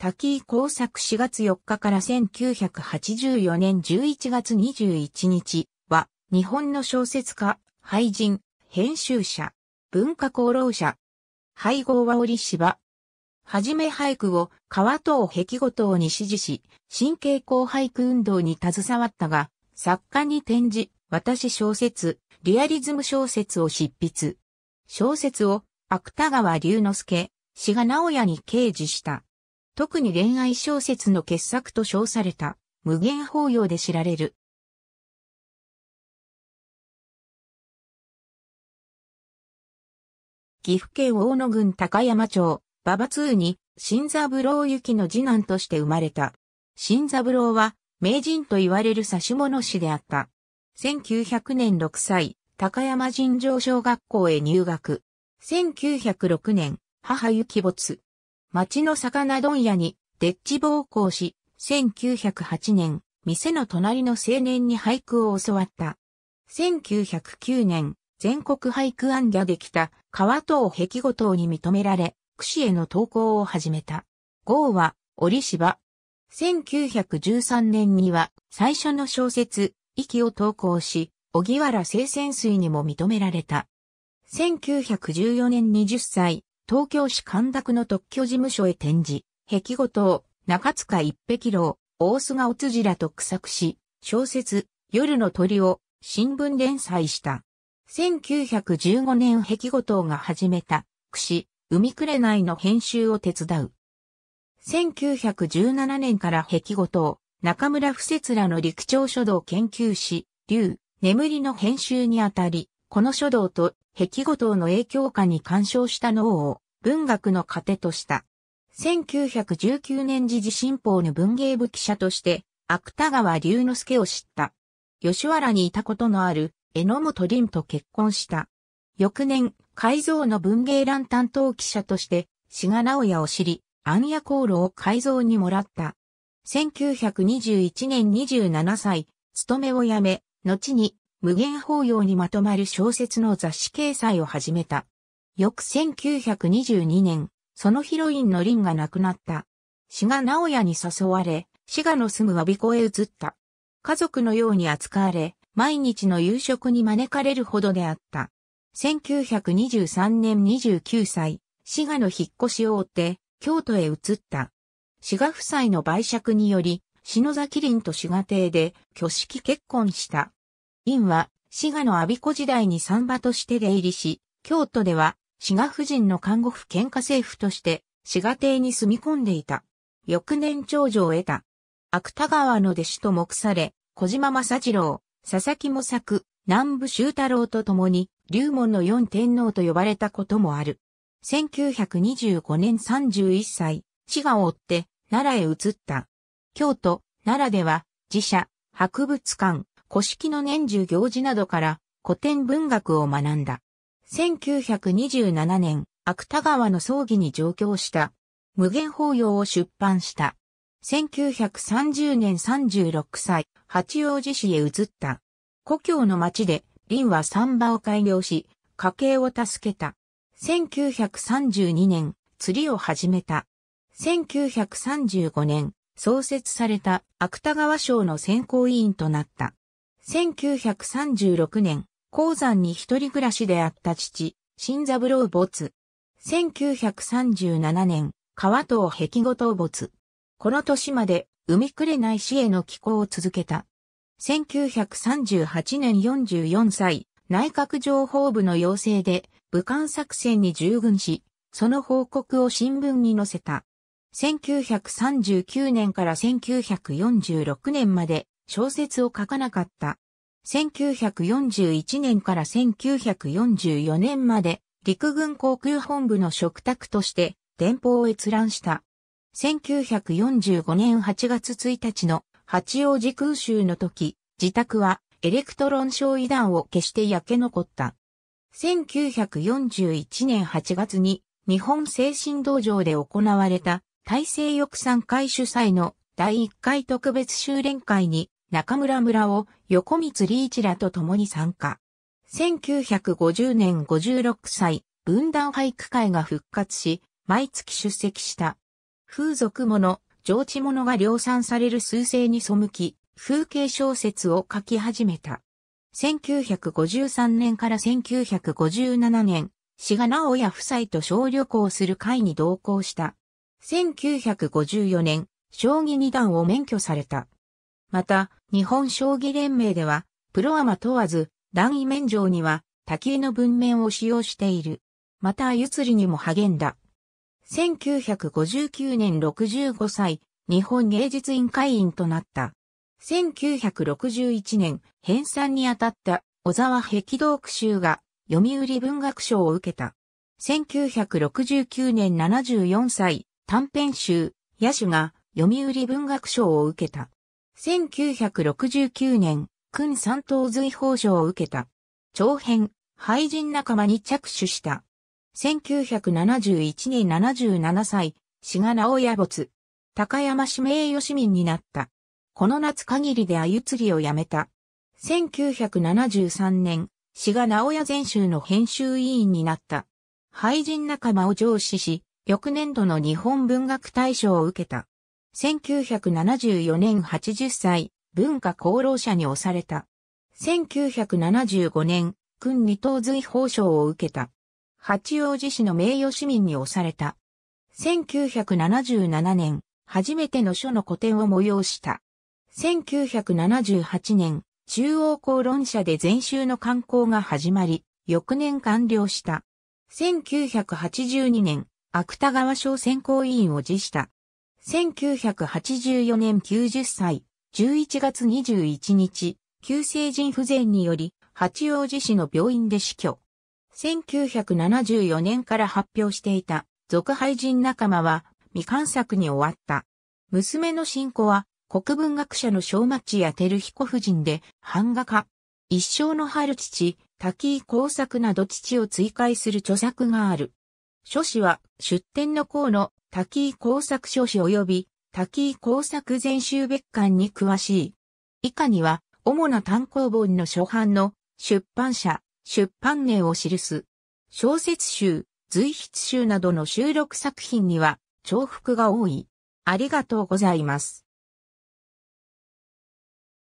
滝井工作4月4日から1984年11月21日は、日本の小説家、俳人、編集者、文化功労者。配合は折芝。はじめ俳句を川藤壁ごとに支持し、新傾向俳句運動に携わったが、作家に転じ、私小説、リアリズム小説を執筆。小説を、芥川龍之介、志賀直也に掲示した。特に恋愛小説の傑作と称された、無限法要で知られる。岐阜県大野郡高山町、馬場通に、新三郎行きの次男として生まれた。新三郎は、名人と言われる指し物師であった。1900年6歳、高山尋常小学校へ入学。1906年、母行き没。町の魚問屋に、デッチ暴行し、1908年、店の隣の青年に俳句を教わった。1909年、全国俳句案ができた川東壁後島に認められ、串への投稿を始めた。号は、折芝。1913年には、最初の小説、息を投稿し、小木原清泉水にも認められた。1914年20歳、東京市神田区の特許事務所へ展示、壁ごと、中塚一碧楼、大須賀お辻らと苦作し、小説、夜の鳥を新聞連載した。1915年壁ごとが始めた、串、海いの編集を手伝う。1917年から壁ごと、中村不節らの陸長書道研究士、竜、眠りの編集にあたり、この書道と壁語等の影響下に干渉した脳を文学の糧とした。1919年時事新報の文芸部記者として、芥川龍之介を知った。吉原にいたことのある榎本凛と結婚した。翌年、改造の文芸欄担当記者として、志賀直也を知り、暗夜航路を改造にもらった。1921年27歳、勤めを辞め、後に無限法要にまとまる小説の雑誌掲載を始めた。翌1922年、そのヒロインのリンが亡くなった。志賀直也に誘われ、志賀の住むび彦へ移った。家族のように扱われ、毎日の夕食に招かれるほどであった。1923年29歳、志賀の引っ越しを追って、京都へ移った。志賀夫妻の売借により、篠崎林と志賀邸で挙式結婚した。院は、滋賀の阿鼻子時代に産場として出入りし、京都では、滋賀夫人の看護婦喧嘩政府として、滋賀邸に住み込んでいた。翌年長女を得た。芥川の弟子と目され、小島正次郎、佐々木模作、南部修太郎と共に、龍門の四天皇と呼ばれたこともある。1925年31歳、滋賀を追って、奈良へ移った。京都、奈良では、自社、博物館、古式の年中行事などから古典文学を学んだ。1927年、芥川の葬儀に上京した。無限法要を出版した。1930年36歳、八王子市へ移った。故郷の町で、林は産場を改良し、家計を助けた。1932年、釣りを始めた。1935年、創設された芥川賞の選考委員となった。1936年、鉱山に一人暮らしであった父、新三郎没。1937年、川藤壁ごと没。この年まで、海くれない死への寄港を続けた。1938年44歳、内閣情報部の要請で、武漢作戦に従軍し、その報告を新聞に載せた。1939年から1946年まで、小説を書かなかった。1941年から1944年まで陸軍航空本部の嘱託として電報を閲覧した。1945年8月1日の八王子空襲の時、自宅はエレクトロン焼夷弾を消して焼け残った。1941年8月に日本精神道場で行われた大西翼産会主催の第1回特別修練会に中村村を横光リーチらと共に参加。1950年56歳、分断俳句会が復活し、毎月出席した。風俗物、上智物が量産される数勢に背き、風景小説を書き始めた。1953年から1957年、志賀直也夫妻と小旅行する会に同行した。1954年、将棋二段を免許された。また、日本将棋連盟では、プロアマ問わず、段位免状には、滝江の文面を使用している。また、ゆつりにも励んだ。1959年65歳、日本芸術委員会員となった。1961年、編纂にあたった小沢壁道区集が読売文学賞を受けた。1969年74歳、短編集、野手が読売文学賞を受けた。1969年、君三等随法賞を受けた。長編、廃人仲間に着手した。1971年77歳、志賀直也没。高山市名誉市民になった。この夏限りで鮎釣りをやめた。1973年、志賀直也全集の編集委員になった。廃人仲間を上司し、翌年度の日本文学大賞を受けた。1974年80歳、文化功労者に押された。1975年、君二等随法賞を受けた。八王子市の名誉市民に押された。1977年、初めての書の個展を催した。1978年、中央公論社で全州の刊行が始まり、翌年完了した。1982年、芥川賞選考委員を辞した。1984年90歳、11月21日、急性腎不全により、八王子市の病院で死去。1974年から発表していた、続廃人仲間は、未完作に終わった。娘の信子は、国文学者の小町や照彦夫人で、版画家。一生の春父、滝井耕作など父を追回する著作がある。書士は出典の項の滝井工作書士及び滝井工作全集別館に詳しい。以下には主な単行本の初版の出版社、出版名を記す。小説集、随筆集などの収録作品には重複が多い。ありがとうございます。